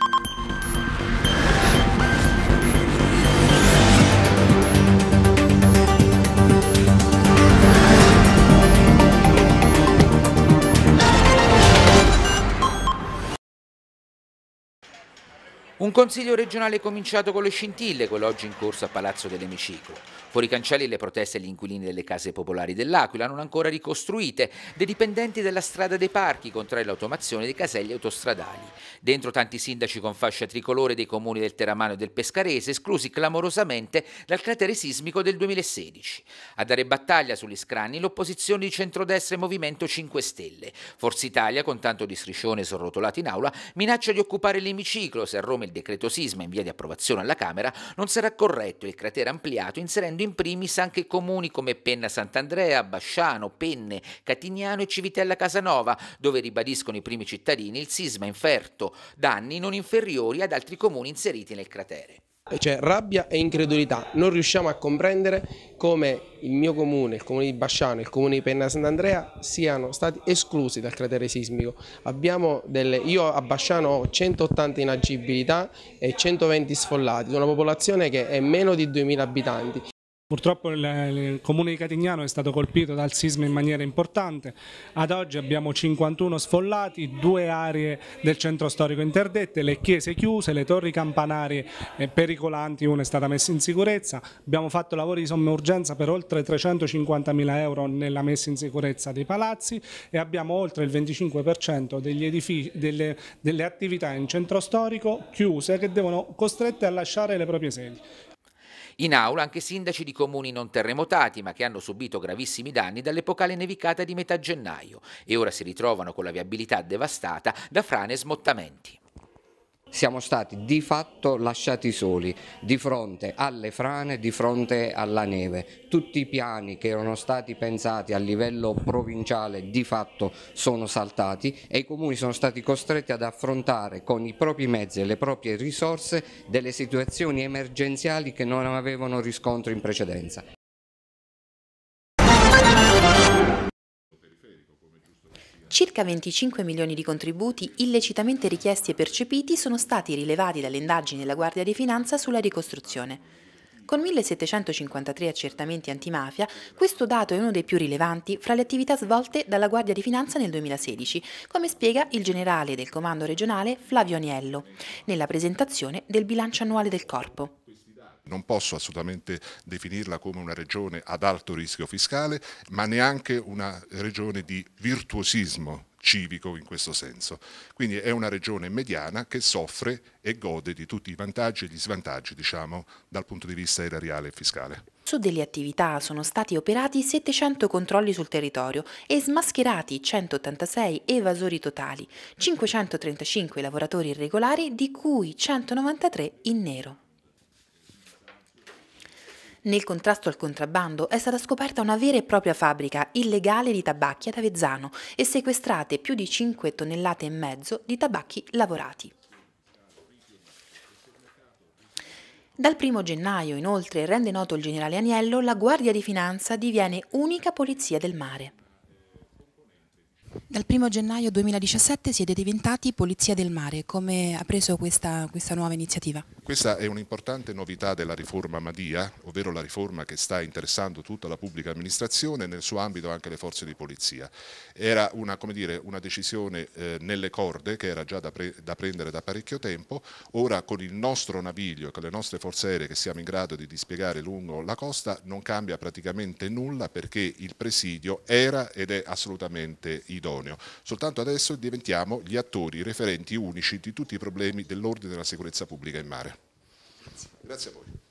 you Un consiglio regionale cominciato con le scintille, quello oggi in corso a Palazzo dell'Emiciclo. Fuori cancelli le proteste agli inquilini delle case popolari dell'Aquila, non ancora ricostruite, dei dipendenti della strada dei parchi contro l'automazione dei caselli autostradali. Dentro tanti sindaci con fascia tricolore dei comuni del Teramano e del Pescarese, esclusi clamorosamente dal cratere sismico del 2016. A dare battaglia sugli scranni l'opposizione di centrodestra e Movimento 5 Stelle. Forza Italia, con tanto di striscione sorrotolato in aula, minaccia di occupare l'emiciclo se a Roma il decreto sisma in via di approvazione alla Camera, non sarà corretto il cratere ampliato inserendo in primis anche comuni come Penna Sant'Andrea, Basciano, Penne, Catignano e Civitella Casanova, dove ribadiscono i primi cittadini il sisma inferto danni non inferiori ad altri comuni inseriti nel cratere. C'è cioè, rabbia e incredulità. Non riusciamo a comprendere come il mio comune, il comune di Basciano e il comune di Penna Sant'Andrea siano stati esclusi dal cratere sismico. Delle, io a Basciano ho 180 inagibilità e 120 sfollati, una popolazione che è meno di 2.000 abitanti. Purtroppo il, il, comune di Catignano è stato colpito dal sisma in maniera importante, ad oggi abbiamo 51 sfollati, due aree del centro storico interdette, le chiese chiuse, le torri campanarie eh, pericolanti, una è stata messa in sicurezza, abbiamo fatto lavori di somma urgenza per oltre 350 mila euro nella messa in sicurezza dei palazzi e abbiamo oltre il 25% edifici, delle, delle attività in centro storico chiuse che devono costrette a lasciare le proprie sedi. In aula anche sindaci di comuni non terremotati ma che hanno subito gravissimi danni dall'epocale nevicata di metà gennaio e ora si ritrovano con la viabilità devastata da frane e smottamenti siamo stati di fatto lasciati soli di fronte alle frane, di fronte alla neve. Tutti i piani che erano stati pensati a livello provinciale di fatto sono saltati e i comuni sono stati costretti ad affrontare con i propri mezzi e le proprie risorse delle situazioni emergenziali che non avevano riscontro in precedenza. Circa 25 milioni di contributi illecitamente richiesti e percepiti sono stati rilevati dalle indagini della Guardia di Finanza sulla ricostruzione. Con 1753 accertamenti antimafia, questo dato è uno dei più rilevanti fra le attività svolte dalla Guardia di Finanza nel 2016, come spiega il generale del comando regionale Flavio Aniello, nella presentazione del bilancio annuale del corpo non posso assolutamente definirla come una regione ad alto rischio fiscale, ma neanche una regione di virtuosismo civico in questo senso. Quindi è una regione mediana che soffre e gode di tutti i vantaggi e gli svantaggi, diciamo, dal punto di vista erariale e fiscale. Su delle attività sono stati operati 700 controlli sul territorio e smascherati 186 evasori totali, 535 lavoratori irregolari di cui 193 in nero. Nel contrasto al contrabbando è stata scoperta una vera e propria fabbrica illegale di tabacchi ad Avezzano e sequestrate più di 5 tonnellate e mezzo di tabacchi lavorati. Dal 1 gennaio, inoltre, rende noto il generale Aniello, la Guardia di Finanza diviene unica polizia del mare. Dal 1 gennaio 2017 siete diventati Polizia del Mare, come ha preso questa, questa nuova iniziativa? Questa è un'importante novità della riforma Madia, ovvero la riforma che sta interessando tutta la pubblica amministrazione e nel suo ambito anche le forze di polizia. Era una, dire, una decisione eh, nelle corde che era già da, pre da prendere da parecchio tempo, ora con il nostro naviglio e con le nostre forze aeree che siamo in grado di dispiegare lungo la costa non cambia praticamente nulla perché il presidio era ed è assolutamente idoneo idoneo. Soltanto adesso diventiamo gli attori referenti unici di tutti i problemi dell'ordine della sicurezza pubblica in mare. Grazie a voi.